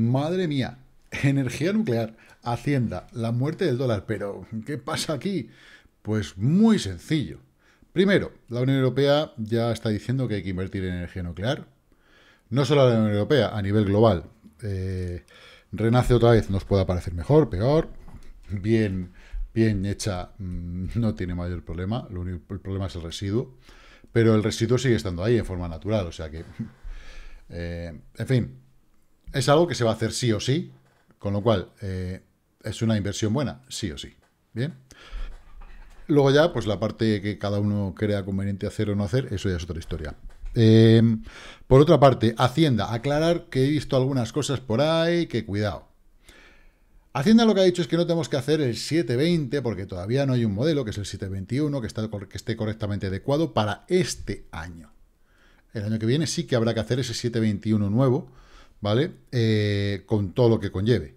Madre mía, energía nuclear, Hacienda, la muerte del dólar, pero ¿qué pasa aquí? Pues muy sencillo. Primero, la Unión Europea ya está diciendo que hay que invertir en energía nuclear. No solo la Unión Europea, a nivel global. Eh, renace otra vez, nos puede parecer mejor, peor. Bien, bien hecha, mm, no tiene mayor problema. Lo único, el problema es el residuo. Pero el residuo sigue estando ahí en forma natural, o sea que... Eh, en fin, es algo que se va a hacer sí o sí, con lo cual eh, es una inversión buena, sí o sí. Bien. Luego ya, pues la parte que cada uno crea conveniente hacer o no hacer, eso ya es otra historia. Em, por otra parte, Hacienda, aclarar que he visto algunas cosas por ahí, que cuidado. Hacienda lo que ha dicho es que no tenemos que hacer el 720 porque todavía no hay un modelo, que es el 721, que esté correctamente adecuado para este año. El año que viene sí que habrá que hacer ese 721 nuevo, ¿vale? Eh, con todo lo que conlleve.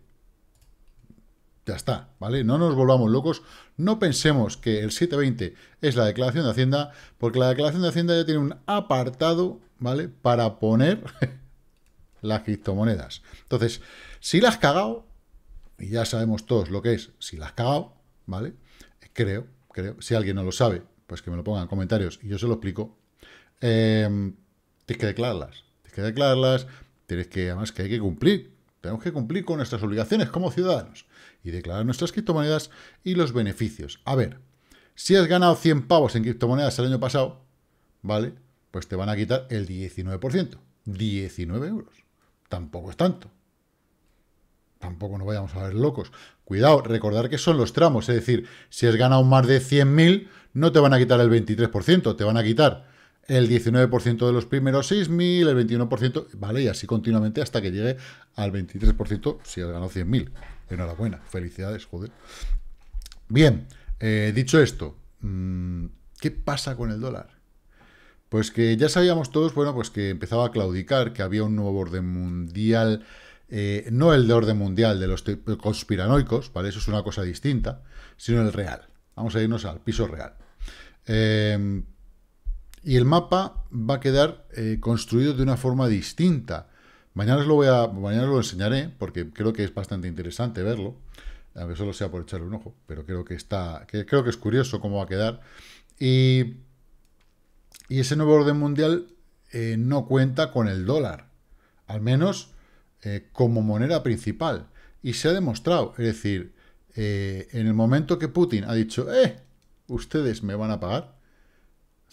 Ya está, ¿vale? No nos volvamos locos, no pensemos que el 720 es la declaración de Hacienda, porque la declaración de Hacienda ya tiene un apartado, ¿vale? Para poner las criptomonedas. Entonces, si las has cagado, y ya sabemos todos lo que es, si las has cagado, ¿vale? Creo, creo, si alguien no lo sabe, pues que me lo ponga en comentarios y yo se lo explico. Em, tienes que declararlas, tienes que declararlas, es que, además, que hay que cumplir. Tenemos que cumplir con nuestras obligaciones como ciudadanos y declarar nuestras criptomonedas y los beneficios. A ver, si has ganado 100 pavos en criptomonedas el año pasado, ¿vale? Pues te van a quitar el 19%. 19 euros. Tampoco es tanto. Tampoco nos vayamos a ver locos. Cuidado, recordar que son los tramos. Es decir, si has ganado más de 100.000, no te van a quitar el 23%, te van a quitar el 19% de los primeros 6.000, el 21%, ¿vale? Y así continuamente hasta que llegue al 23% si ganó ganado 100.000. Enhorabuena, felicidades, joder. Bien, eh, dicho esto, mm, ¿qué pasa con el dólar? Pues que ya sabíamos todos, bueno, pues que empezaba a claudicar, que había un nuevo orden mundial, eh, no el de orden mundial de los conspiranoicos, ¿vale? Eso es una cosa distinta, sino el real. Vamos a irnos al piso real. Em, y el mapa va a quedar eh, construido de una forma distinta. Mañana os lo voy a, mañana lo enseñaré porque creo que es bastante interesante verlo, aunque solo sea por echarle un ojo, pero creo que está, creo que es curioso cómo va a quedar. Y, ese nuevo orden mundial eh, no cuenta con el dólar, al menos eh, como moneda principal. Y se ha demostrado, es decir, en el momento que Putin ha dicho, eh, ustedes me van a pagar,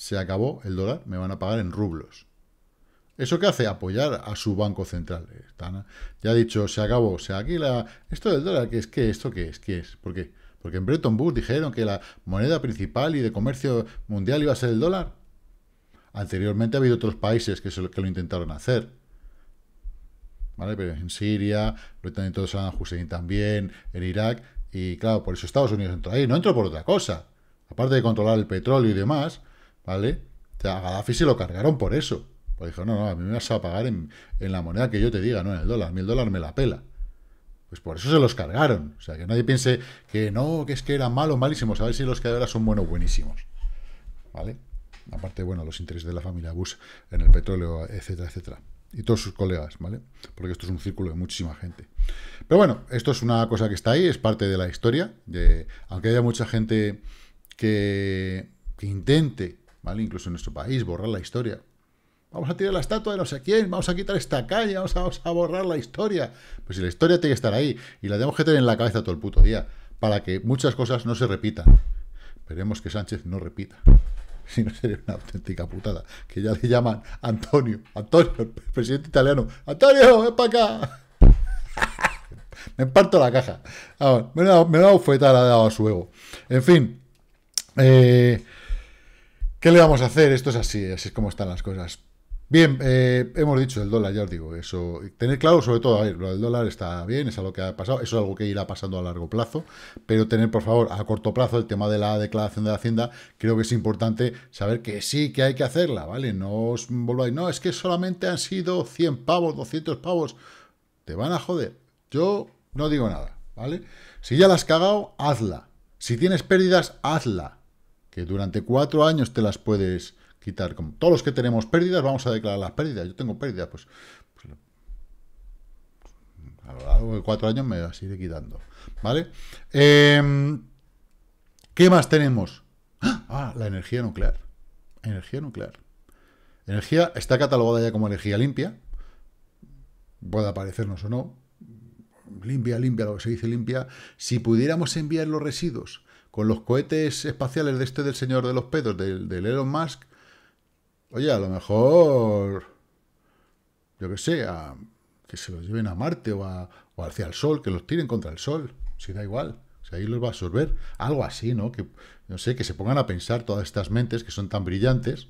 se acabó el dólar, me van a pagar en rublos. ¿Eso qué hace? Apoyar a su banco central. ya ha dicho, se acabó, se aquí la... Esto del dólar, ¿qué es? ¿Qué? ¿Esto qué es? ¿Qué es? ¿Por qué? Porque en Bretton Woods dijeron que la moneda principal y de comercio mundial iba a ser el dólar. Anteriormente ha habido otros países que, lo, que lo intentaron hacer. ¿Vale? Pero en Siria, lo todo Saddam Hussein también, en Irak, y claro, por eso Estados Unidos entró ahí, no entró por otra cosa. Aparte de controlar el petróleo y demás, ¿vale? O sea, a Gaddafi se lo cargaron por eso. Pues dijo, no, no, a mí me vas a pagar en, la moneda que yo te diga, no en el dólar. mí el dólar me la pela. Pues por eso se los cargaron. O sea, que nadie piense que no, que es que era malo malísimo A ver si los que ahora son buenos, buenísimos. ¿Vale? Aparte, bueno, los intereses de la familia Bush en el petróleo, etcétera, etcétera. Y todos sus colegas, ¿vale? Porque esto es un círculo de muchísima gente. Pero bueno, esto es una cosa que está ahí, es parte de la historia. De, aunque haya mucha gente que, que intente ¿vale? Incluso en nuestro país, borrar la historia. Vamos a tirar la estatua de no sé quién, vamos a quitar esta calle, vamos a, borrar la historia. Pues si la historia tiene que estar ahí y la tenemos que tener en la cabeza todo el puto día para que muchas cosas no se repitan. Esperemos que Sánchez no repita. Si no sería una auténtica putada. Que ya le llaman Antonio. Antonio, el presidente italiano. Antonio, ven para acá. me parto la caja. Ah, me lo ha ha dado a su ego. En fin. Eh, ¿Qué le vamos a hacer? Esto es así, así es como están las cosas. Bien, eh, hemos dicho el dólar, ya os digo, eso, tener claro sobre todo, a ver, lo del dólar está bien, es algo que ha pasado, eso es algo que irá pasando a largo plazo, pero tener, por favor, a corto plazo el tema de la declaración de la Hacienda, creo que es importante saber que sí, que hay que hacerla, ¿vale? No os volváis, no, es que solamente han sido 100 pavos, 200 pavos, te van a joder, yo no digo nada, ¿vale? Si ya la has cagado, hazla, si tienes pérdidas, hazla, que durante cuatro años te las puedes quitar. Como todos los que tenemos pérdidas, vamos a declarar las pérdidas. Yo tengo pérdidas, pues, pues a lo largo de cuatro años me las iré quitando. ¿Vale? Em, ¿Qué más tenemos? ¡Ah! ah, la energía nuclear. Energía nuclear. Energía está catalogada ya como energía limpia. Puede aparecernos o no. Limpia, limpia, lo que se dice limpia. Si pudiéramos enviar los residuos con los cohetes espaciales de este del señor de los pedos, del, Elon Musk, oye, a lo mejor, yo que sé, que se los lleven a Marte o, hacia el Sol, que los tiren contra el Sol, si da igual, si ahí los va a absorber, algo así, ¿no? Que, no sé, que se pongan a pensar todas estas mentes que son tan brillantes,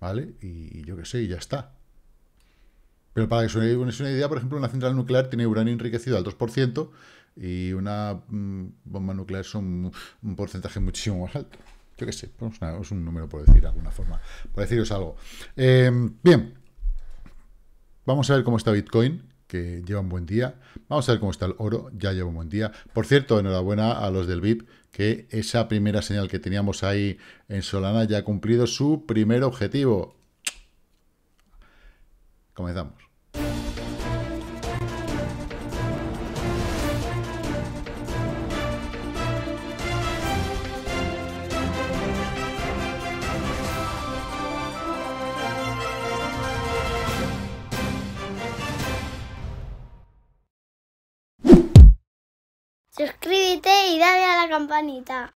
¿vale? Y, yo que sé, y ya está. Pero para que se una idea, por ejemplo, una central nuclear tiene uranio enriquecido al 2%, y una mm, bomba nuclear es un, porcentaje muchísimo más alto. Yo qué sé, pues es un número por decir de alguna forma, por deciros algo. Em, bien, vamos a ver cómo está Bitcoin, que lleva un buen día. Vamos a ver cómo está el oro, ya lleva un buen día. Por cierto, enhorabuena a los del VIP, que esa primera señal que teníamos ahí en Solana ya ha cumplido su primer objetivo. Comenzamos. campanita.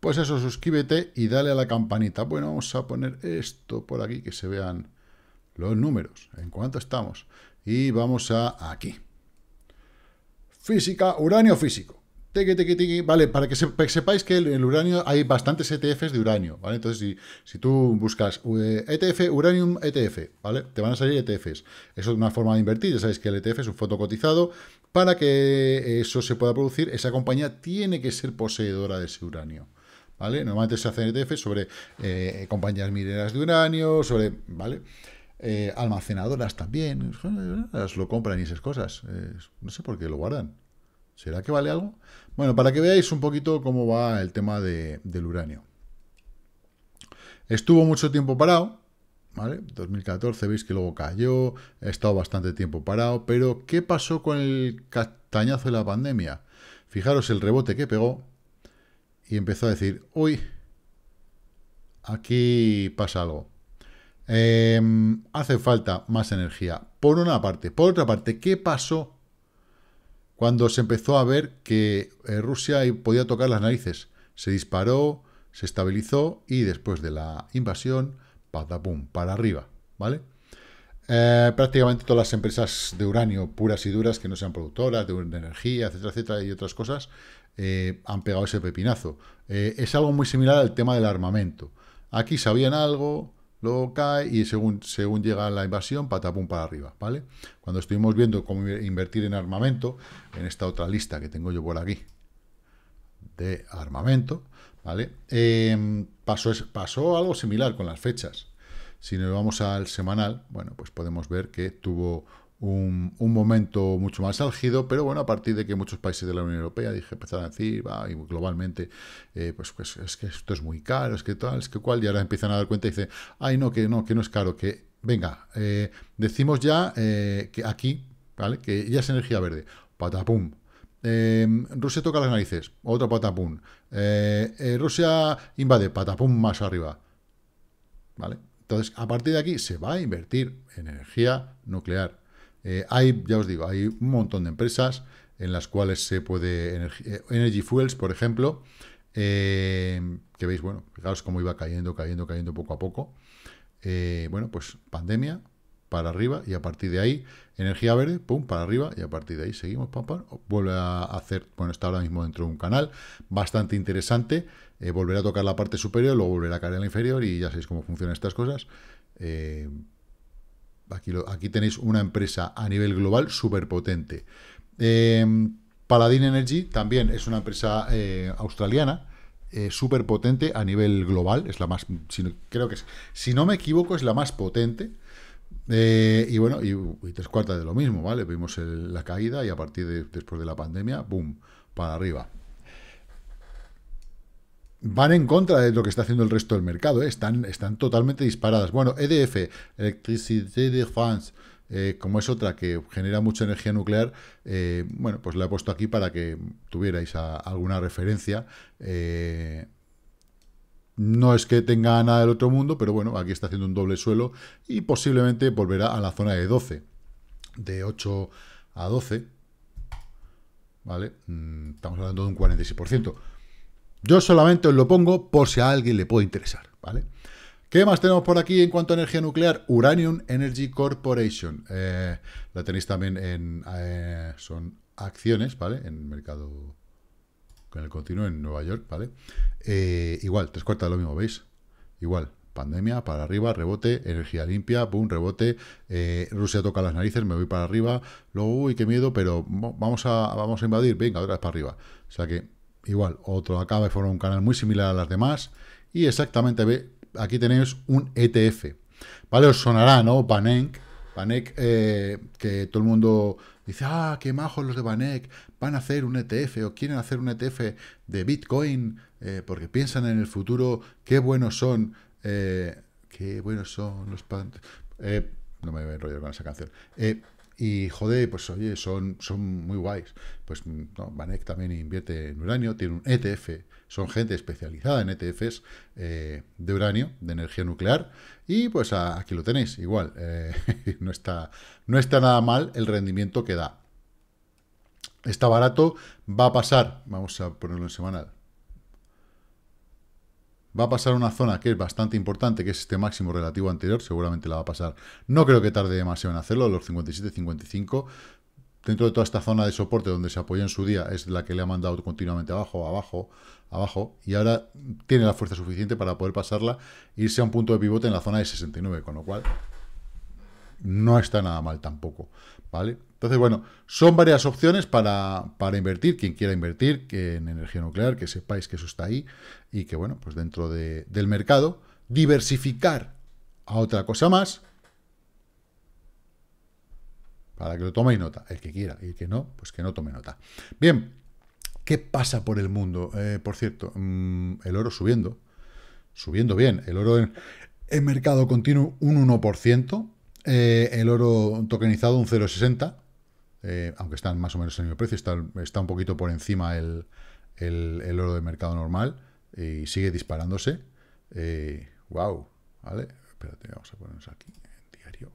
Pues eso, suscríbete y dale a la campanita. Bueno, vamos a poner esto por aquí, que se vean los números, en cuanto estamos. Y vamos a aquí. Física, uranio físico. Vale, para que, sepáis que en el uranio hay bastantes ETFs de uranio, ¿vale? Entonces, si, tú buscas ETF, eh, e uranium ETF, ¿vale? Te van a salir ETFs. Eso es una forma de invertir, ya sabéis que el ETF es un fondo cotizado. Para que eh, eso se pueda producir, esa compañía tiene que ser poseedora de ese uranio. ¿Vale? Normalmente se hacen ETFs sobre eh, compañías mineras de uranio, sobre. ¿Vale? almacenadoras también. Las lo compran y esas cosas. no sé por qué lo guardan. ¿Será que vale algo? Bueno, para que veáis un poquito cómo va el tema del uranio. Estuvo mucho tiempo parado, ¿vale? 2014, veis que luego cayó, ha estado bastante tiempo parado, pero ¿qué pasó con el castañazo de la pandemia? Fijaros el rebote que pegó y empezó a decir, uy, aquí pasa algo. Em, hace falta más energía, por una parte. Por otra parte, ¿qué pasó cuando se empezó a ver que eh, Rusia podía tocar las narices. Se disparó, se estabilizó y después de la invasión, patapum, para arriba, ¿vale? Eh, prácticamente todas las empresas de uranio puras y duras, que no sean productoras, de, energía, etcétera, etcétera, y otras cosas, eh, han pegado ese pepinazo. es algo muy similar al tema del armamento. Aquí sabían algo, luego cae y según, llega la invasión, patapum para arriba, ¿vale? Cuando estuvimos viendo cómo invertir en armamento, en esta otra lista que tengo yo por aquí, de armamento, ¿vale? Em, pasó, pasó algo similar con las fechas. Si nos vamos al semanal, bueno, pues podemos ver que tuvo un, momento mucho más álgido, pero bueno, a partir de que muchos países de la Unión Europea dije, empezaron a decir, va, y globalmente, eh, pues, pues, es que esto es muy caro, es que tal, es que cual, y ahora empiezan a dar cuenta y dicen, ay, no, que no, que no es caro, que venga, eh, decimos ya eh, que aquí, ¿vale? Que ya es energía verde, patapum. Em, Rusia toca las narices, otro patapum. Rusia invade, patapum más arriba. ¿Vale? Entonces, a partir de aquí se va a invertir en energía nuclear eh, hay, ya os digo, hay un montón de empresas en las cuales se puede... Eh, Energy Fuels, por ejemplo, eh, que veis, bueno, fijaos cómo iba cayendo, cayendo, cayendo poco a poco. bueno, pues pandemia, para arriba, y a partir de ahí, energía verde, pum, para arriba, y a partir de ahí seguimos, pam, pam, vuelve a hacer, bueno, está ahora mismo dentro de un canal, bastante interesante, eh, volverá a tocar la parte superior, luego volverá a caer en la inferior, y ya sabéis cómo funcionan estas cosas. Aquí, tenéis una empresa a nivel global súper potente. Em, Paladin Energy también es una empresa eh, australiana. Eh, súper potente a nivel global, es la más, creo que es, si no me equivoco, es la más potente, eh, y bueno, y, tres cuartas de lo mismo, ¿vale? Vimos la caída y a partir de después de la pandemia, ¡boom! para arriba van en contra de lo que está haciendo el resto del mercado, ¿eh? están, están totalmente disparadas. Bueno, EDF, Electricité de France, eh, como es otra que genera mucha energía nuclear, eh, bueno, pues la he puesto aquí para que tuvierais alguna referencia. no es que tenga nada del otro mundo, pero bueno, aquí está haciendo un doble suelo y posiblemente volverá a la zona de 12, de 8 a 12, ¿vale? Mm, estamos hablando de un 46%. Yo solamente os lo pongo por si a alguien le puede interesar, ¿vale? ¿Qué más tenemos por aquí en cuanto a energía nuclear? Uranium Energy Corporation. Eh, la tenéis también en... Eh, son acciones, ¿vale? En mercado... Con el continuo en Nueva York, ¿vale? Eh, igual, tres cuartas de lo mismo, ¿veis? Igual, pandemia, para arriba, rebote, energía limpia, boom, rebote, Rusia toca las narices, me voy para arriba, luego, uy, qué miedo, pero vamos a, vamos a invadir, venga, otra vez para arriba. O sea que igual, otro acaba de formar un canal muy similar a las demás, y exactamente ve, aquí tenéis un ETF, ¿vale? Os sonará, ¿no? Banek, panek eh, que todo el mundo dice, ah, qué majos los de Banek, van a hacer un ETF o quieren hacer un ETF de Bitcoin, eh, porque piensan en el futuro, qué buenos son, eh, qué buenos son los... no me voy a enrollar con esa canción. Y joder, pues oye, son, son muy guays. Pues no, Banek también invierte en uranio, tiene un ETF, son gente especializada en ETFs eh, de uranio, de energía nuclear. Y pues aquí lo tenéis, igual. Eh, no, está, no está nada mal el rendimiento que da. Está barato, va a pasar, vamos a ponerlo en semanal, va a pasar una zona que es bastante importante, que es este máximo relativo anterior, seguramente la va a pasar. No creo que tarde demasiado en hacerlo, los 57-55. Dentro de toda esta zona de soporte donde se apoyó en su día, es la que le ha mandado continuamente abajo, abajo, abajo, y ahora tiene la fuerza suficiente para poder pasarla e irse a un punto de pivote en la zona de 69, con lo cual no está nada mal tampoco, ¿vale? Entonces, bueno, son varias opciones para, invertir, quien quiera invertir que en energía nuclear, que sepáis que eso está ahí y que, bueno, pues dentro del mercado, diversificar a otra cosa más, para que lo toméis nota, el que quiera, y el que no, pues que no tome nota. Bien, ¿qué pasa por el mundo? Eh, por cierto, mm, el oro subiendo, subiendo bien, el oro en, mercado continuo un 1%, eh, el oro tokenizado un 0,60%, eh, aunque están más o menos en el mismo precio, está, un poquito por encima el, oro de mercado normal y sigue disparándose. wow, eh, ¿vale? Espérate, vamos a ponernos aquí en diario.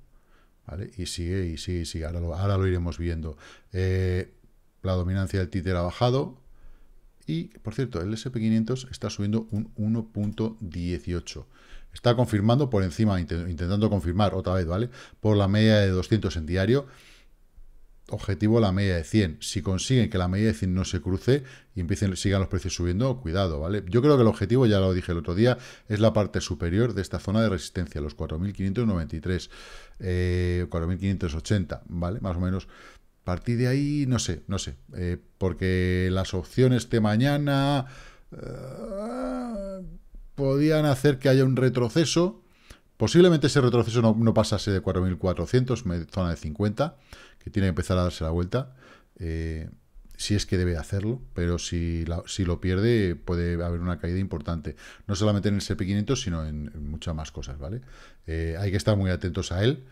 Y sigue, y sigue, y sigue. Ahora lo, iremos viendo. Eh, la dominancia del títer ha bajado. Y, por cierto, el SP500 está subiendo un 1.18. Está confirmando por encima, intentando confirmar otra vez, ¿vale? Por la media de 200 en diario objetivo la media de 100. Si consiguen que la media de 100 no se cruce y empiecen, sigan los precios subiendo, cuidado, ¿vale? Yo creo que el objetivo, ya lo dije el otro día, es la parte superior de esta zona de resistencia, los 4.593, 4.580, eh, ¿vale? Más o menos. A partir de ahí, no sé, no sé, eh, porque las opciones de mañana eh, podían hacer que haya un retroceso, Posiblemente ese retroceso no, pasase de 4.400, zona de 50, que tiene que empezar a darse la vuelta, eh, si es que debe hacerlo, pero si, si, lo pierde puede haber una caída importante, no solamente en el SP500, sino en, muchas más cosas, ¿vale? Eh, hay que estar muy atentos a él,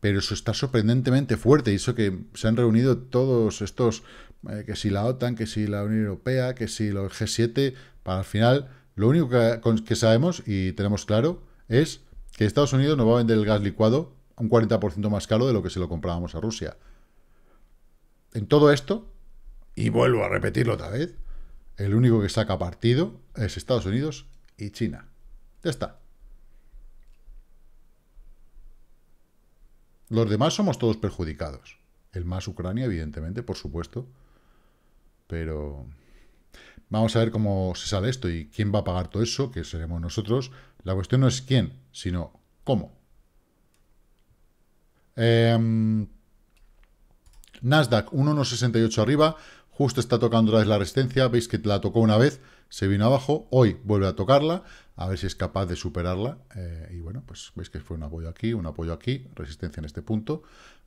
pero eso está sorprendentemente fuerte, y eso que se han reunido todos estos, eh, que si la OTAN, que si la Unión Europea, que si los G7, para al final, lo único que sabemos y tenemos claro es que Estados Unidos nos va a vender el gas licuado un 40% más caro de lo que se lo comprábamos a Rusia. En todo esto, y vuelvo a repetirlo otra vez, el único que saca partido es Estados Unidos y China. Ya está. Los demás somos todos perjudicados. El más Ucrania, evidentemente, por supuesto. Pero Vamos a ver cómo se sale esto y quién va a pagar todo eso, que seremos nosotros. La cuestión no es quién, sino cómo. Em, Nasdaq 1,68 arriba, justo está tocando otra vez la resistencia, veis que la tocó una vez, se vino abajo, hoy vuelve a tocarla, a ver si es capaz de superarla, eh, y bueno, pues veis que fue un apoyo aquí, un apoyo aquí, resistencia en este punto,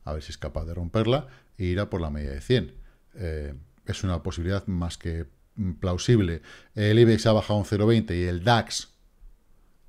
a ver si es capaz de romperla, e irá por la media de 100. Eh, es una posibilidad más que plausible. El IBEX ha bajado un 0,20 y el DAX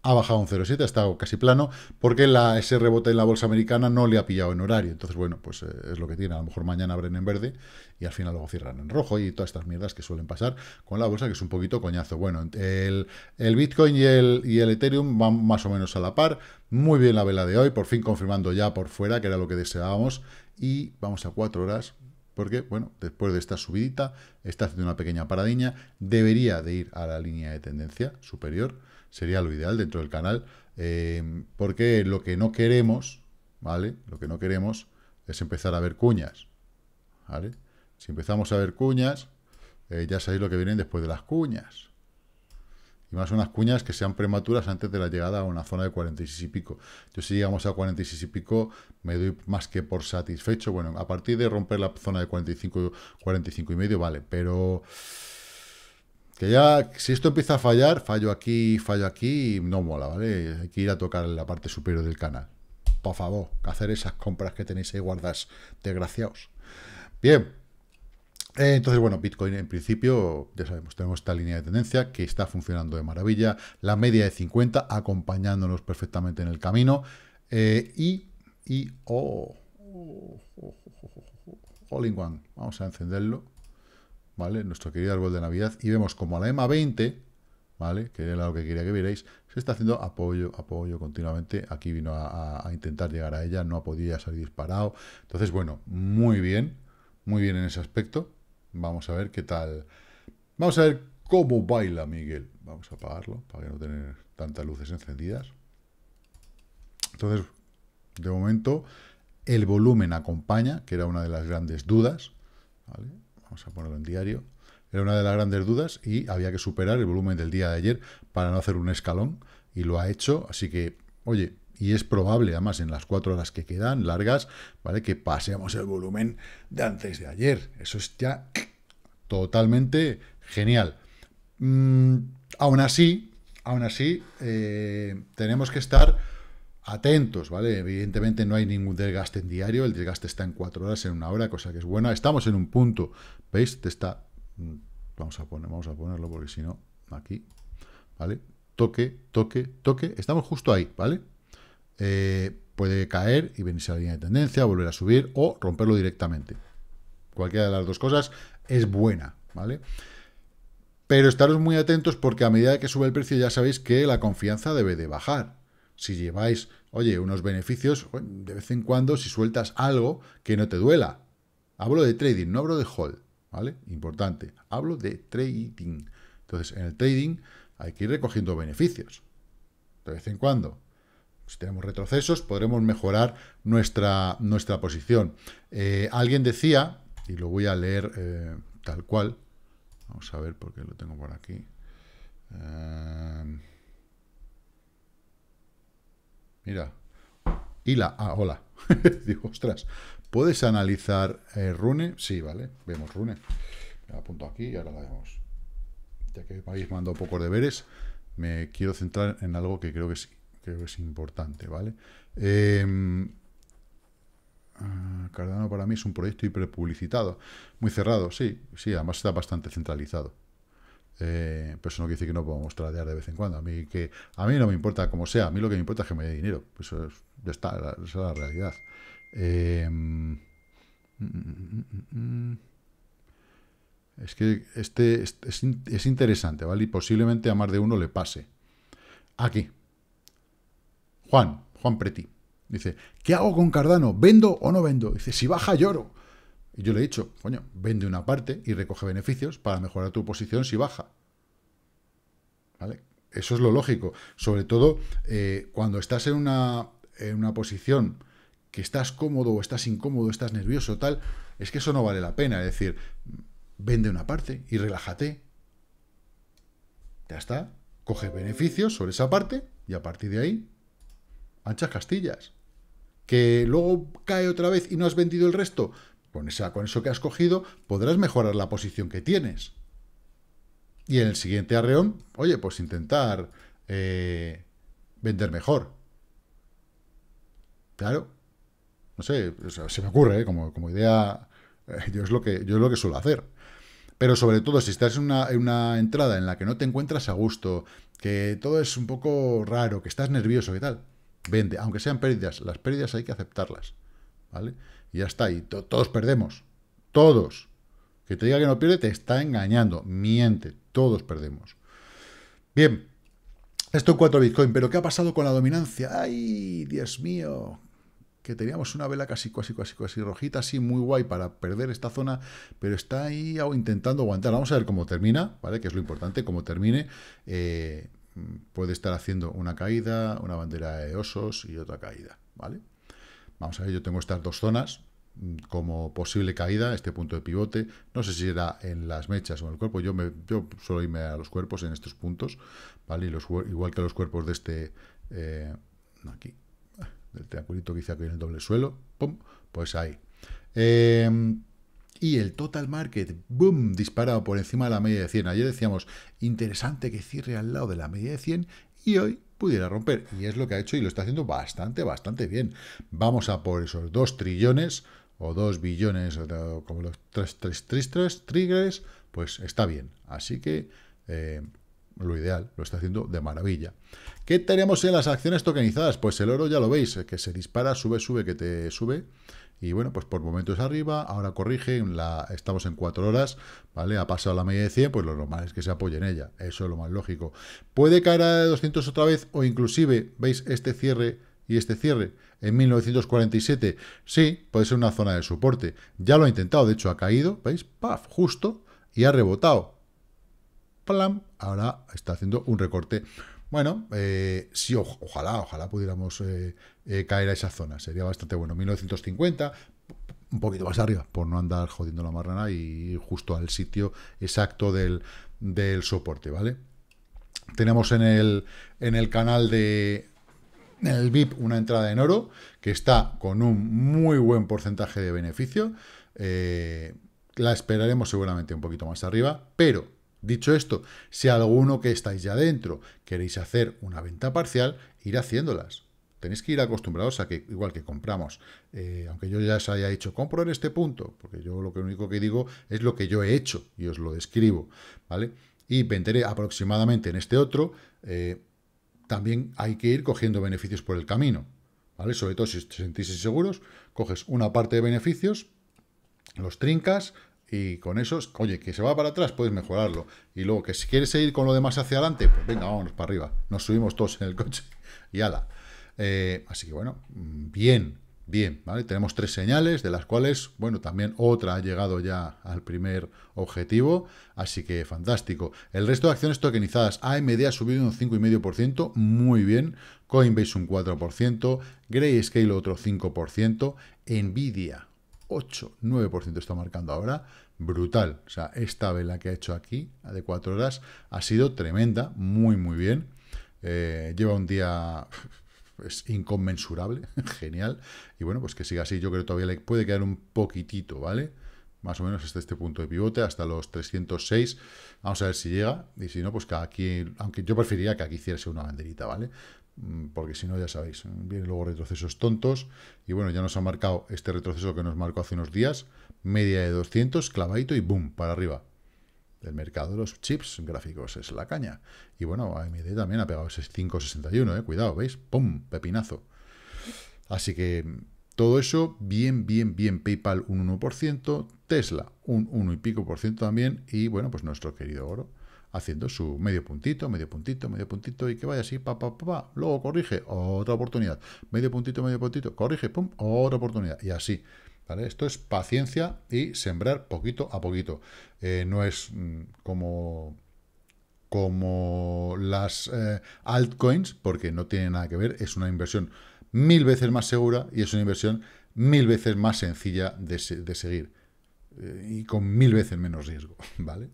ha bajado un 0,7, ha estado casi plano, porque la, ese rebote en la bolsa americana no le ha pillado en horario. Entonces, bueno, pues eh, es lo que tiene. A lo mejor mañana abren en verde y al final luego cierran en rojo y todas estas mierdas que suelen pasar con la bolsa, que es un poquito coñazo. Bueno, el, el Bitcoin y el, y el Ethereum van más o menos a la par. Muy bien la vela de hoy, por fin confirmando ya por fuera, que era lo que deseábamos. Y vamos a cuatro horas porque, bueno, después de esta subidita, está haciendo una pequeña paradiña, debería de ir a la línea de tendencia superior, sería lo ideal dentro del canal, eh, porque lo que no queremos, ¿vale? Lo que no queremos es empezar a ver cuñas, Si empezamos a ver cuñas, eh, ya sabéis lo que vienen después de las cuñas, y más unas cuñas que sean prematuras antes de la llegada a una zona de 46 y pico. Yo si llegamos a 46 y pico me doy más que por satisfecho. Bueno, a partir de romper la zona de 45, 45 y medio, vale, pero... Que ya, si esto empieza a fallar, fallo aquí, fallo aquí, no mola, ¿vale? Hay que ir a tocar la parte superior del canal. Por favor, hacer esas compras que tenéis ahí guardas, desgraciados. Bien, eh, entonces, bueno, Bitcoin en principio, ya sabemos, tenemos esta línea de tendencia que está funcionando de maravilla, la media de 50 acompañándonos perfectamente en el camino eh, y, y, oh, oh, oh, oh, all in one. vamos a encenderlo, ¿vale? Nuestro querido árbol de Navidad y vemos como e a la EMA 20, ¿vale? Que era lo que quería que vierais, se está haciendo apoyo, apoyo continuamente. Aquí vino a, intentar llegar a ella, no ha podido salir disparado. Entonces, bueno, muy bien, muy bien en ese aspecto. Vamos a ver qué tal. Vamos a ver cómo baila Miguel. Vamos a apagarlo para no tener tantas luces encendidas. Entonces, de momento, el volumen acompaña, que era una de las grandes dudas. Vamos a ponerlo en diario. Era una de las grandes dudas y había que superar el volumen del día de ayer para no hacer un escalón. Y lo ha hecho, así que, oye, y es probable, además, en las cuatro horas que quedan, largas, ¿vale? Que pasemos el volumen de antes de ayer. Eso es ya totalmente genial. Mm, aún así, aún así, eh, tenemos que estar atentos, ¿vale? Evidentemente no hay ningún desgaste en diario, el desgaste está en cuatro horas, en una hora, cosa que es buena. Estamos en un punto, ¿veis? está... Mm, vamos a, poner, vamos a ponerlo porque si no, aquí, ¿vale? Toque, toque, toque, estamos justo ahí, ¿vale? Eh, puede caer y venirse a la línea de tendencia, volver a subir o romperlo directamente. Cualquiera de las dos cosas es buena, ¿vale? Pero estaros muy atentos porque a medida que sube el precio ya sabéis que la confianza debe de bajar. Si lleváis, oye, unos beneficios, de vez en cuando si sueltas algo que no te duela. Hablo de trading, no hablo de hold, ¿vale? Importante, hablo de trading. Entonces, en el trading hay que ir recogiendo beneficios, de vez en cuando. Si tenemos retrocesos, podremos mejorar nuestra, nuestra posición. Eh, alguien decía, y lo voy a leer eh, tal cual. Vamos a ver por qué lo tengo por aquí. Eh, mira. Hila. Ah, hola. Digo, ostras. ¿Puedes analizar eh, Rune? Sí, vale. Vemos Rune. apunto aquí y ahora la vemos. Ya que me habéis mandado pocos deberes, me quiero centrar en algo que creo que sí creo que es importante, ¿vale? Ah, Cardano para mí es un proyecto hiperpublicitado. Muy cerrado, sí, sí, además está bastante centralizado. Eh, pero eso no quiere decir que no podamos tradear de vez en cuando. A mí, que, a mí no me importa como sea, a mí lo que me importa es que me dé dinero. Eso es, está, la, esa es la realidad. Eh, mm, mm, mm, es que este, es, es, interesante, ¿vale? Y posiblemente a más de uno le pase. Aquí. Juan, Juan Preti. Dice, ¿qué hago con Cardano? ¿Vendo o no vendo? Dice, si baja lloro. Y yo le he dicho, coño, vende una parte y recoge beneficios para mejorar tu posición si baja. ¿Vale? Eso es lo lógico. Sobre todo eh, cuando estás en una, en una posición que estás cómodo o estás incómodo, estás nervioso, tal, es que eso no vale la pena. Es decir, vende una parte y relájate. Ya está. Coge beneficios sobre esa parte y a partir de ahí, anchas castillas que luego cae otra vez y no has vendido el resto, con, esa, con eso que has cogido podrás mejorar la posición que tienes. Y en el siguiente arreón, oye, pues intentar eh, vender mejor. Claro. No sé, se me ocurre, ¿eh? como, idea, eh, yo, es lo que, yo lo que suelo hacer. Pero sobre todo, si estás en una, una, entrada en la que no te encuentras a gusto, que todo es un poco raro, que estás nervioso, y tal? vende, aunque sean pérdidas, las pérdidas hay que aceptarlas, ¿vale? Y ya está, y todos perdemos, todos. Que te diga que no pierde te está engañando, miente, todos perdemos. Bien, esto en 4 Bitcoin, pero ¿qué ha pasado con la dominancia? ¡Ay, Dios mío! Que teníamos una vela casi, casi, casi, casi rojita, así muy guay para perder esta zona, pero está ahí intentando aguantar. Vamos a ver cómo termina, ¿vale? Que es lo importante, cómo termine. Eh, puede estar haciendo una caída, una bandera de osos y otra caída, ¿vale? Vamos a ver, yo tengo estas dos zonas mm, como posible caída, este punto de pivote, no sé si era en las mechas o en el cuerpo, yo, me, yo suelo irme a los cuerpos en estos puntos, ¿vale? Y los, igual que los cuerpos de este, eh, aquí, del triangulito que hice aquí en el doble suelo, pues ahí. Em, y el total market, boom, disparado por encima de la media de 100. Ayer decíamos, interesante que cierre al lado de la media de 100 y hoy pudiera romper. Y es lo que ha hecho y lo está haciendo bastante, bastante bien. Vamos a por esos 2 trillones o 2 billones, o como los 3, 3, 3, 3 triggers, pues está bien. Así que... Eh, lo ideal, lo está haciendo de maravilla. ¿Qué tenemos en las acciones tokenizadas? Pues el oro ya lo veis, que se dispara, sube, sube, que te sube. Y bueno, pues por momentos arriba, ahora corrige, la, estamos en 4 horas, ¿vale? Ha pasado la media de 100, pues lo normal es que se apoye en ella, eso es lo más lógico. Puede caer a 200 otra vez, o inclusive, ¿veis este cierre y este cierre? En 1947, sí, puede ser una zona de soporte. Ya lo ha intentado, de hecho ha caído, ¿veis? ¡Paf! Justo, y ha rebotado. ¡Plam! ahora está haciendo un recorte. Bueno, eh, sí, ojalá, ojalá pudiéramos eh, eh, caer a esa zona. Sería bastante bueno. 1950, un poquito más arriba, por no andar jodiendo la marrana y justo al sitio exacto del, soporte, ¿vale? Tenemos en el, en el canal de, el VIP una entrada en oro que está con un muy buen porcentaje de beneficio. la esperaremos seguramente un poquito más arriba, pero Dicho esto, si alguno que estáis ya dentro queréis hacer una venta parcial, ir haciéndolas. Tenéis que ir acostumbrados a que, igual que compramos, eh, aunque yo ya os haya dicho, compro en este punto, porque yo lo único que digo es lo que yo he hecho y os lo describo, ¿vale? Y venderé aproximadamente en este otro, eh, también hay que ir cogiendo beneficios por el camino, ¿vale? Sobre todo si os sentís seguros, coges una parte de beneficios, los trincas, y con esos, oye, que se va para atrás, puedes mejorarlo. Y luego, que si quieres seguir con lo demás hacia adelante, pues venga, vámonos para arriba. Nos subimos todos en el coche y ala. Eh, así que bueno, bien, bien, ¿vale? Tenemos tres señales, de las cuales, bueno, también otra ha llegado ya al primer objetivo, así que fantástico. El resto de acciones tokenizadas, AMD ha subido un 5,5%, muy bien, Coinbase un 4%, Grayscale otro 5%, Nvidia 8, 9% está marcando ahora. Brutal. O sea, esta vela que ha hecho aquí, de 4 horas, ha sido tremenda. Muy, muy bien. Eh, lleva un día es inconmensurable, genial. Y bueno, pues que siga así. Yo creo que todavía le puede quedar un poquitito, ¿vale? Más o menos hasta este punto de pivote, hasta los 306. Vamos a ver si llega. Y si no, pues que aquí, aunque yo preferiría que aquí hiciese una banderita, ¿vale? Mm, porque si no, ya sabéis, vienen luego retrocesos tontos, y bueno, ya nos ha marcado este retroceso que nos marcó hace unos días, media de 200, clavadito y boom, para arriba. El mercado de los chips gráficos es la caña. Y bueno, AMD también ha pegado ese 561, eh, cuidado, ¿veis? ¡Pum! Pepinazo. Así que todo eso, bien, bien, bien, PayPal un 1%, Tesla un 1 y pico por ciento también, y bueno, pues nuestro querido oro haciendo su medio puntito, medio puntito, medio puntito y que vaya así, pa, pa, pa, pa, luego corrige, otra oportunidad, medio puntito, medio puntito, corrige, pum, otra oportunidad y así. ¿Vale? Esto es paciencia y sembrar poquito a poquito. Eh, no es mm, como, como las eh, altcoins, porque no tiene nada que ver, es una inversión mil veces más segura y es una inversión mil veces más sencilla de, seguir eh, y con mil veces menos riesgo, ¿vale?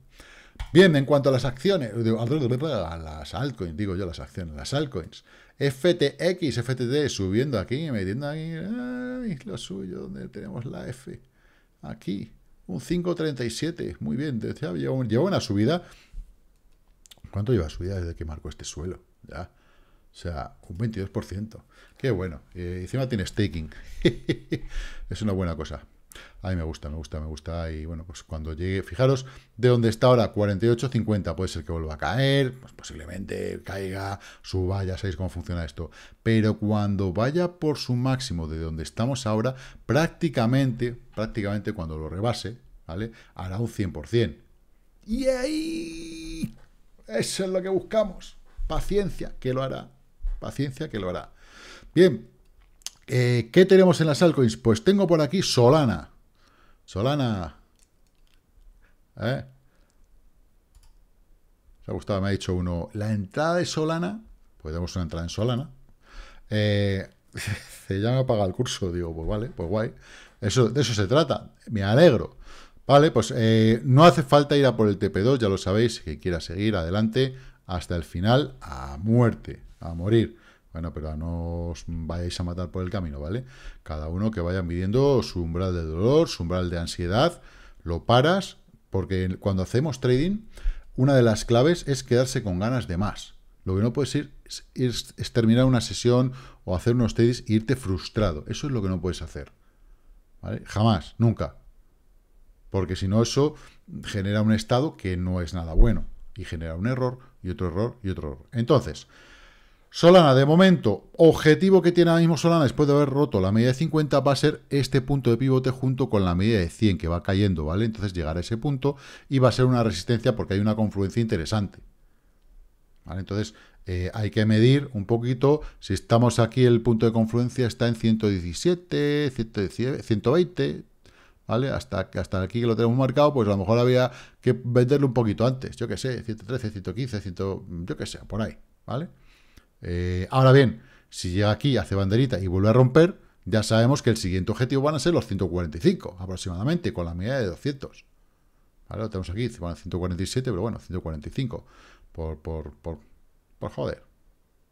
Bien, en cuanto a las acciones, a las altcoins, digo yo las acciones, las altcoins. FTX, FTT subiendo aquí, metiendo aquí, ay, lo suyo, donde tenemos la F. Aquí, un 5.37, muy bien, llevo una subida. ¿Cuánto lleva subida desde que marcó este suelo? Ya. O sea, un 22%. Qué bueno. encima tiene staking. es una buena cosa. A mí me gusta, me gusta, me gusta. Y bueno, pues cuando llegue, fijaros de dónde está ahora, 48, 50, puede ser que vuelva a caer, pues posiblemente caiga, su ya sabéis cómo funciona esto. Pero cuando vaya por su máximo de donde estamos ahora, prácticamente, prácticamente cuando lo rebase, ¿vale? Hará un 100%. Y ahí, eso es lo que buscamos. Paciencia, que lo hará. Paciencia, que lo hará. Bien, eh, ¿Qué tenemos en las altcoins? Pues tengo por aquí Solana. Solana. ¿Eh? Se ha gustado, me ha dicho uno. La entrada de Solana. Pues tenemos una entrada en Solana. Eh, se llama me el curso. Digo, pues vale, pues guay. Eso, de eso se trata. Me alegro. Vale, pues eh, no hace falta ir a por el TP2, ya lo sabéis. Que quiera seguir adelante hasta el final, a muerte, a morir. Bueno, pero no os vayáis a matar por el camino, ¿vale? Cada uno que vaya midiendo su umbral de dolor, su umbral de ansiedad, lo paras, porque cuando hacemos trading, una de las claves es quedarse con ganas de más. Lo que no puedes ir es, terminar una sesión o hacer unos trades e irte frustrado. Eso es lo que no puedes hacer. ¿Vale? Jamás, nunca. Porque si no, eso genera un estado que no es nada bueno. Y genera un error, y otro error, y otro error. Entonces, Solana, de momento, objetivo que tiene ahora mismo Solana después de haber roto la media de 50 va a ser este punto de pivote junto con la media de 100 que va cayendo, ¿vale? Entonces llegar a ese punto y va a ser una resistencia porque hay una confluencia interesante. ¿Vale? Entonces eh, hay que medir un poquito, si estamos aquí el punto de confluencia está en 117, 120, ¿vale? Hasta, hasta aquí que lo tenemos marcado, pues a lo mejor había que venderlo un poquito antes, yo que sé, 113, 115, 100, yo que sé, por ahí, ¿vale? vale eh, ahora bien, si llega aquí, hace banderita y vuelve a romper, ya sabemos que el siguiente objetivo van a ser los 145 aproximadamente, con la media de 200. Ahora ¿Vale? Lo tenemos aquí, van 147, pero bueno, 145, por, por, por, joder.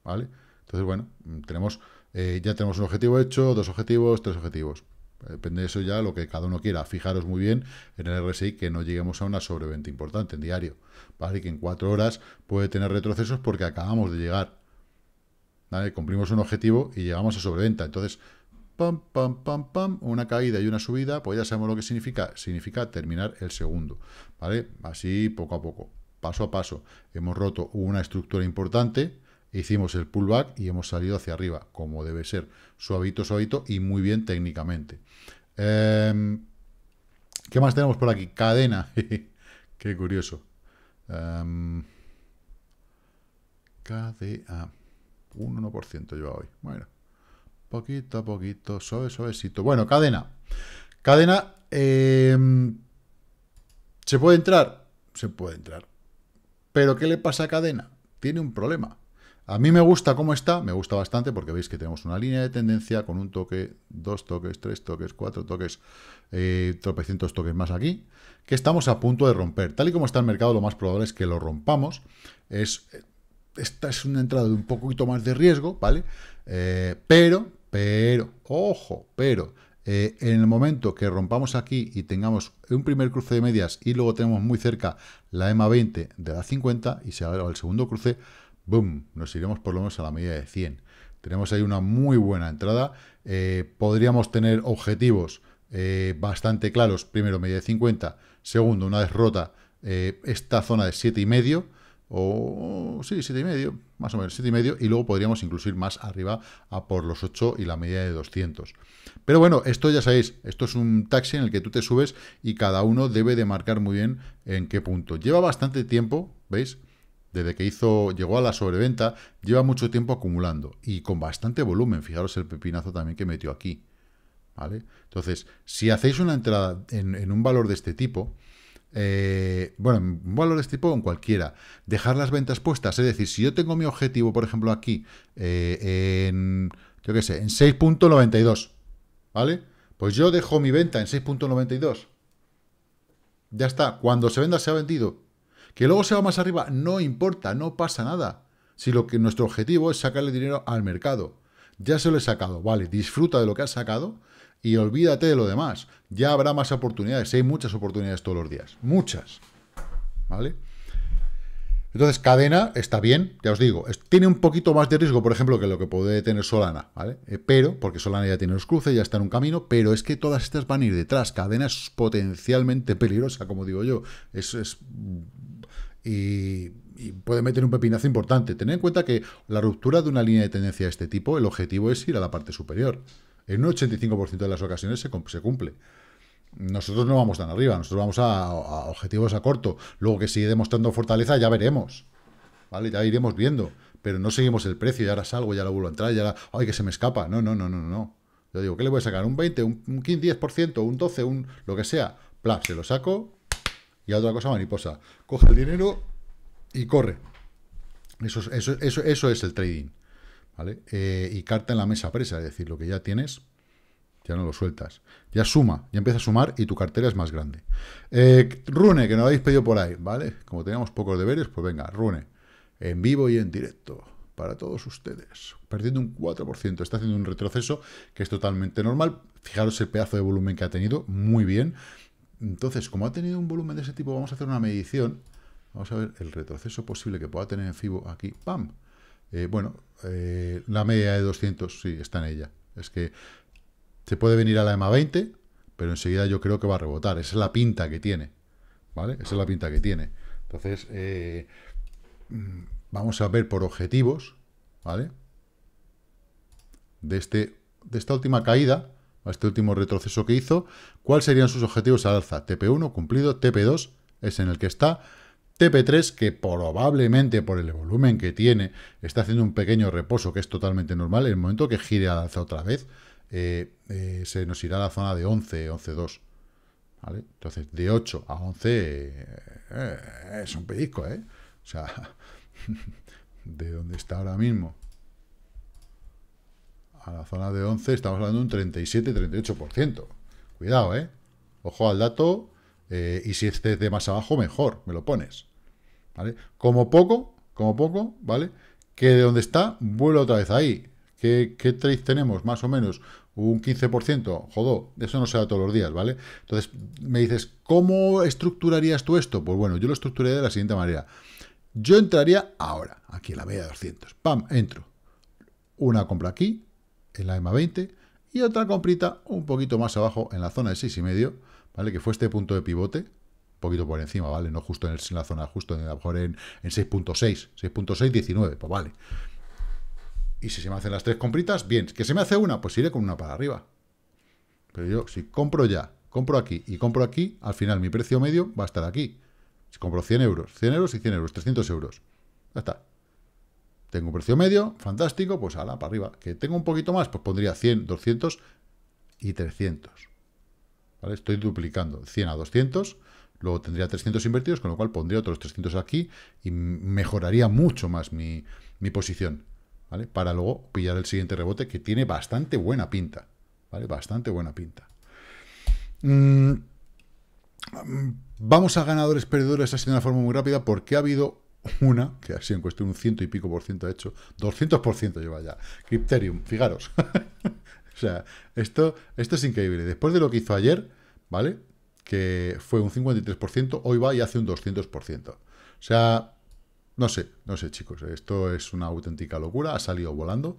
¿Vale? Entonces, bueno, mm, tenemos, eh, ya tenemos un objetivo hecho, dos objetivos, tres objetivos. Eh, depende de eso ya lo que cada uno quiera. Fijaros muy bien en el RSI que no lleguemos a una sobreventa importante en diario. ¿vale? Que en cuatro horas puede tener retrocesos porque acabamos de llegar ¿vale? Cumplimos un objetivo y llegamos a sobreventa. Entonces, pam, pam, pam, pam, una caída y una subida, pues ya sabemos lo que significa. Significa terminar el segundo, ¿vale? Así poco a poco, paso a paso. Hemos roto una estructura importante, hicimos el pullback y hemos salido hacia arriba, como debe ser. Suavito, suavito y muy bien técnicamente. Em, ¿Qué más tenemos por aquí? Cadena. Qué curioso. Em, cadena. Un 1% lleva hoy. Bueno, poquito a poquito, suave, suavecito. Bueno, cadena. Cadena, eh, ¿se puede entrar? Se puede entrar. ¿Pero qué le pasa a cadena? Tiene un problema. A mí me gusta cómo está, me gusta bastante porque veis que tenemos una línea de tendencia con un toque, dos toques, tres toques, cuatro toques, eh, tropecientos toques más aquí, que estamos a punto de romper. Tal y como está el mercado, lo más probable es que lo rompamos. Es esta es una entrada de un poquito más de riesgo, ¿vale? Eh, pero, pero, ojo, pero, eh, en el momento que rompamos aquí y tengamos un primer cruce de medias y luego tenemos muy cerca la EMA 20 de la 50 y se haga el segundo cruce, boom, nos iremos por lo menos a la media de 100. Tenemos ahí una muy buena entrada. Eh, podríamos tener objetivos bastante claros. Primero, media de 50. Segundo, una derrota esta zona de 7,5 o sí, medio más o menos 7,5, y luego podríamos incluso ir más arriba a por los 8 y la media de 200. Pero bueno, esto ya sabéis, esto es un taxi en el que tú te subes y cada uno debe de marcar muy bien en qué punto. Lleva bastante tiempo, ¿veis? Desde que hizo, llegó a la sobreventa, lleva mucho tiempo acumulando y con bastante volumen. Fijaros el pepinazo también que metió aquí. ¿Vale? Entonces, si hacéis una entrada en un valor de este tipo, eh, bueno, en valores tipo cualquiera, dejar las ventas puestas, es decir, si yo tengo mi objetivo, por ejemplo, aquí, eh, en, yo qué sé, en 6.92, ¿vale? Pues yo dejo mi venta en 6.92. Ya está, cuando se venda se ha vendido. Que luego se va más arriba, no importa, no pasa nada. Si lo que nuestro objetivo es sacarle dinero al mercado. Ya se lo he sacado, vale, disfruta de lo que has sacado y olvídate de lo demás. Ya habrá más oportunidades. Hay muchas oportunidades todos los días. Muchas. ¿Vale? Entonces, cadena está bien, ya os digo, tiene un poquito más de riesgo, por ejemplo, que lo que puede tener Solana, ¿vale? Eh, pero, porque Solana ya tiene los cruces, ya está en un camino, pero es que todas estas van a ir detrás. Cadena es potencialmente peligrosa, como digo yo. Es, es y, y, puede meter un pepinazo importante. Tened en cuenta que la ruptura de una línea de tendencia de este tipo, el objetivo es ir a la parte superior. En un 85% de las ocasiones se, cumple nosotros no vamos tan arriba, nosotros vamos a, objetivos a corto. Luego que sigue demostrando fortaleza, ya veremos. ¿Vale? Ya iremos viendo. Pero no seguimos el precio, y ahora salgo, ya lo vuelvo a entrar, ya ahora, ¡Ay, que se me escapa! No, no, no, no, no. Yo digo, ¿qué le voy a sacar? ¿Un 20, un, 15, 10%, un 12, un lo que sea? Pla, se lo saco y otra cosa mariposa. Coge el dinero y corre. Eso, eso, eso, eso es el trading. ¿vale? Eh, y carta en la mesa presa, es decir, lo que ya tienes, ya no lo sueltas. Ya suma, ya empieza a sumar y tu cartera es más grande. Eh, rune, que nos habéis pedido por ahí, ¿vale? Como teníamos pocos deberes, pues venga, Rune, en vivo y en directo, para todos ustedes. Perdiendo un 4%, está haciendo un retroceso que es totalmente normal. Fijaros el pedazo de volumen que ha tenido, muy bien. Entonces, como ha tenido un volumen de ese tipo, vamos a hacer una medición. Vamos a ver el retroceso posible que pueda tener en FIBO aquí. ¡Pam! Eh, bueno, eh, la media de 200 sí está en ella. Es que se puede venir a la EMA 20, pero enseguida yo creo que va a rebotar. Esa es la pinta que tiene. ¿Vale? Esa es la pinta que tiene. Entonces, eh, mm, vamos a ver por objetivos, ¿vale? De, este, de esta última caída, a este último retroceso que hizo, ¿cuáles serían sus objetivos al alza? TP1 cumplido, TP2 es en el que está. TP3, que probablemente por el volumen que tiene, está haciendo un pequeño reposo, que es totalmente normal. En el momento que gire al otra vez, eh, eh, se nos irá a la zona de 11, 11, 2. Entonces, de 8 a 11 eh, es un pedisco. ¿eh? O sea, de donde está ahora mismo a la zona de 11, estamos hablando de un 37-38%. Cuidado, ¿eh? Ojo al dato, eh, y si este es de más abajo, mejor, me lo pones. ¿Vale? Como poco, como poco, ¿vale? Que de donde está, vuelo otra vez ahí. ¿Qué, qué trade tenemos? Más o menos un 15%. Jodó, eso no se da todos los días, ¿vale? Entonces me dices, ¿cómo estructurarías tú esto? Pues bueno, yo lo estructuraría de la siguiente manera. Yo entraría ahora, aquí en la media 200. ¡Pam! Entro. Una compra aquí, en la EMA 20, y otra comprita un poquito más abajo, en la zona de 6,5 ¿vale? Que fue este punto de pivote, un poquito por encima, ¿vale? No justo en, la zona, justo en, a lo mejor en, 6.6, 6.6, 19, pues vale. Y si se me hacen las tres compritas, bien. ¿Que se me hace una? Pues iré con una para arriba. Pero yo, si compro ya, compro aquí y compro aquí, al final mi precio medio va a estar aquí. Si compro 100 euros, 100 euros y 100 euros, 300 euros. Ya está. Tengo un precio medio, fantástico, pues ala, para arriba. Que tengo un poquito más, pues pondría 100, 200 y 300. Estoy duplicando 100 a 200, luego tendría 300 invertidos, con lo cual pondría otros 300 aquí y mejoraría mucho más mi, posición, ¿vale? Para luego pillar el siguiente rebote que tiene bastante buena pinta, ¿vale? Bastante buena pinta. Mm, vamos a ganadores, perdedores, así de una forma muy rápida, porque ha habido una, que ha sido en cuestión un ciento y pico por ciento, ha hecho 200 por ciento lleva ya. Crypterium, fijaros. O sea, esto, esto es increíble. Después de lo que hizo ayer, ¿vale? Que fue un 53%, hoy va y hace un 200%. O sea, no sé, no sé, chicos. Esto es una auténtica locura. Ha salido volando.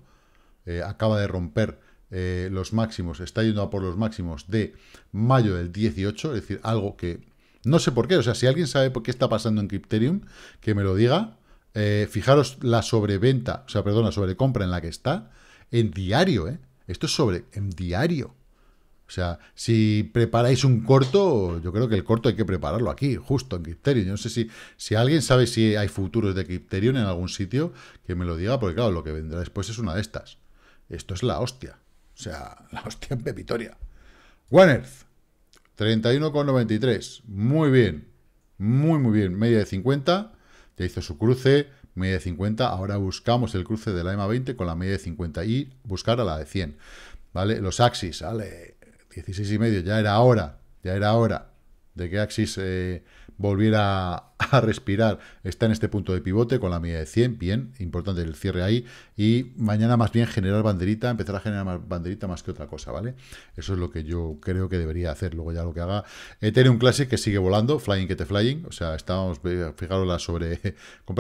Eh, acaba de romper eh, los máximos. Está yendo a por los máximos de mayo del 18. Es decir, algo que... No sé por qué. O sea, si alguien sabe por qué está pasando en Crypterium, que me lo diga. Eh, fijaros la sobreventa, o sea, perdón, la sobrecompra en la que está, en diario, ¿eh? Esto es sobre en diario. O sea, si preparáis un corto, yo creo que el corto hay que prepararlo aquí, justo en Criterion. Yo no sé si, si alguien sabe si hay futuros de Criterion en algún sitio, que me lo diga, porque claro, lo que vendrá después es una de estas. Esto es la hostia. O sea, la hostia en Pepitoria. One 31,93. Muy bien. Muy, muy bien. Media de 50. Ya hizo su cruce media de 50, ahora buscamos el cruce de la EMA 20 con la media de 50 y buscar a la de 100, ¿vale? Los axis, ¿vale? 16 y medio, ya era hora, ya era hora de que Axis eh, volviera a respirar, está en este punto de pivote con la media de 100, bien, importante el cierre ahí, y mañana más bien generar banderita, empezar a generar más banderita más que otra cosa, ¿vale? Eso es lo que yo creo que debería hacer, luego ya lo que haga. un Classic que sigue volando, flying que te flying, o sea, estábamos, fijaros la sobre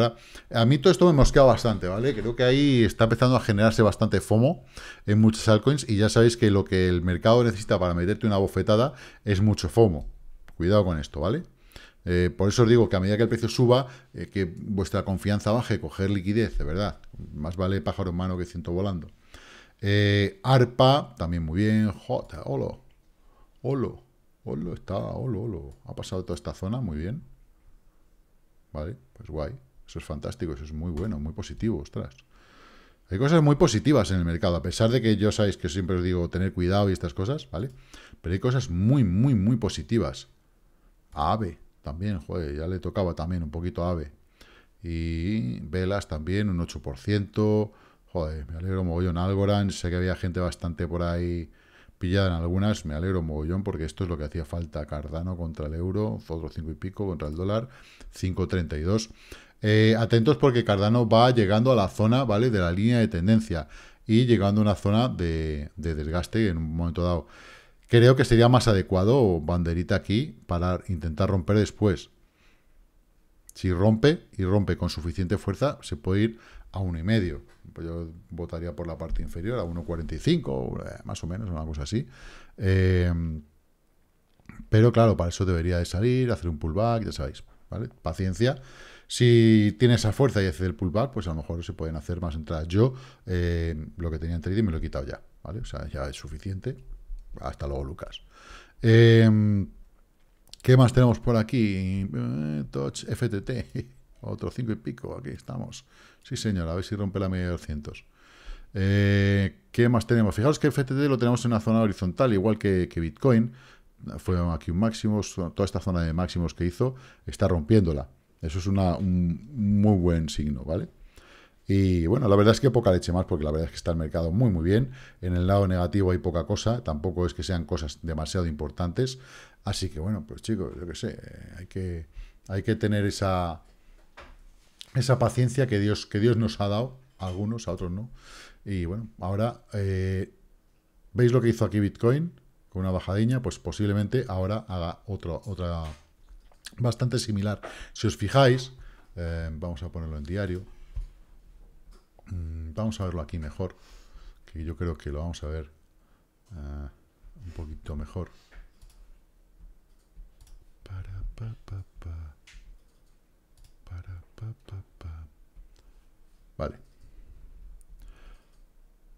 A mí todo esto me mosquea bastante, ¿vale? Creo que ahí está empezando a generarse bastante FOMO en muchas altcoins, y ya sabéis que lo que el mercado necesita para meterte una bofetada es mucho FOMO, Cuidado con esto, ¿vale? Eh, por eso os digo que a medida que el precio suba, eh, que vuestra confianza baje, coger liquidez, de verdad. Más vale pájaro en mano que ciento volando. Eh, ARPA, también muy bien. J, hola. holo, holo, está, holo, holo. Ha pasado toda esta zona, muy bien. Vale, pues guay. Eso es fantástico, eso es muy bueno, muy positivo, ostras. Hay cosas muy positivas en el mercado, a pesar de que yo sabéis que siempre os digo tener cuidado y estas cosas, ¿vale? Pero hay cosas muy, muy, muy positivas. AVE también, joder, ya le tocaba también un poquito a AVE. Y Velas también, un 8%. Joder, me alegro mogollón. Algorand, sé que había gente bastante por ahí pillada en algunas. Me alegro mogollón porque esto es lo que hacía falta. Cardano contra el euro, otro 5 y pico contra el dólar, 5.32. Eh, atentos porque Cardano va llegando a la zona, ¿vale? De la línea de tendencia y llegando a una zona de desgaste en un momento dado. Creo que sería más adecuado banderita aquí para intentar romper después. Si rompe y rompe con suficiente fuerza, se puede ir a uno 1,5. Pues yo votaría por la parte inferior, a 1,45, eh, más o menos, una cosa así. Em, pero claro, para eso debería de salir, hacer un pullback, ya sabéis, ¿vale? Paciencia. Si tiene esa fuerza y hace el pullback, pues a lo mejor se pueden hacer más entradas. Yo eh, lo que tenía en trading me lo he quitado ya, ¿vale? O sea, ya es suficiente, hasta luego, Lucas. Em, ¿Qué más tenemos por aquí? Eh, Touch FTT. Otro cinco y pico. Aquí estamos. Sí, señor. A ver si rompe la media de 200. Eh, ¿Qué más tenemos? Fijaos que FTT lo tenemos en una zona horizontal, igual que, Bitcoin. Fue aquí un máximo. Toda esta zona de máximos que hizo está rompiéndola. Eso es un muy buen signo, ¿vale? Y bueno, la verdad es que poca leche más, porque la verdad es que está el mercado muy, muy bien. En el lado negativo hay poca cosa, tampoco es que sean cosas demasiado importantes. Así que bueno, pues chicos, yo qué sé, eh, hay que, hay que tener esa, esa paciencia que Dios, que Dios nos ha dado, algunos, a otros no. Y bueno, ahora, eh, ¿veis lo que hizo aquí Bitcoin? Con una bajadilla pues posiblemente ahora haga otra bastante similar. Si os fijáis, eh, vamos a ponerlo en diario, Mm, vamos a verlo aquí mejor, que yo creo que lo vamos a ver eh, un poquito mejor. Vale.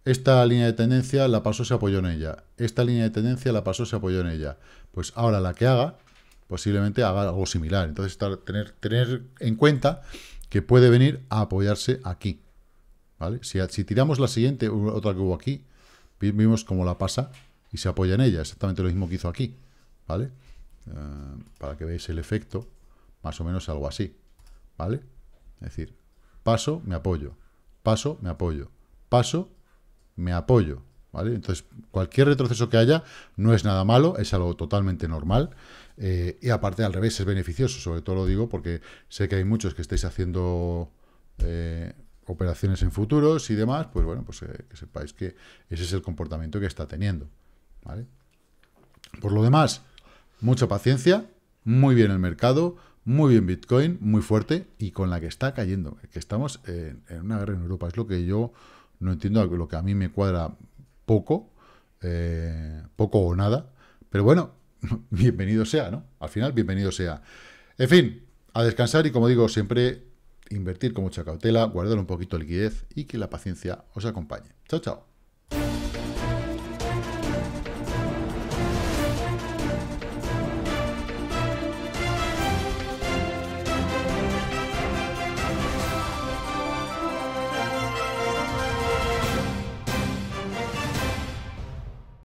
Esta línea de tendencia la pasó, se apoyó en ella. Esta línea de tendencia la pasó, se apoyó en ella. Pues ahora la que haga, posiblemente haga algo similar. Entonces, tener, tener en cuenta que puede venir a apoyarse aquí. ¿vale? Si, tiramos la siguiente, otra que hubo aquí, vimos cómo la pasa y se apoya en ella, exactamente lo mismo que hizo aquí, ¿vale? Eh, para que veáis el efecto, más o menos algo así, ¿vale? Es decir, paso, me apoyo, paso, me apoyo, paso, me apoyo, ¿vale? Entonces, cualquier retroceso que haya no es nada malo, es algo totalmente normal. Eh, y aparte, al revés, es beneficioso, sobre todo lo digo porque sé que hay muchos que estáis haciendo... Eh, operaciones en futuros y demás, pues bueno, pues eh, que sepáis que ese es el comportamiento que está teniendo. Por lo demás, mucha paciencia, muy bien el mercado, muy bien Bitcoin, muy fuerte y con la que está cayendo. Que estamos en, una guerra en Europa, es lo que yo no entiendo, lo que a mí me cuadra poco, eh, poco o nada, pero bueno, bienvenido sea, ¿no? Al final, bienvenido sea. En fin, a descansar y como digo siempre, invertir con mucha cautela, guardar un poquito de liquidez y que la paciencia os acompañe. Chao, chao.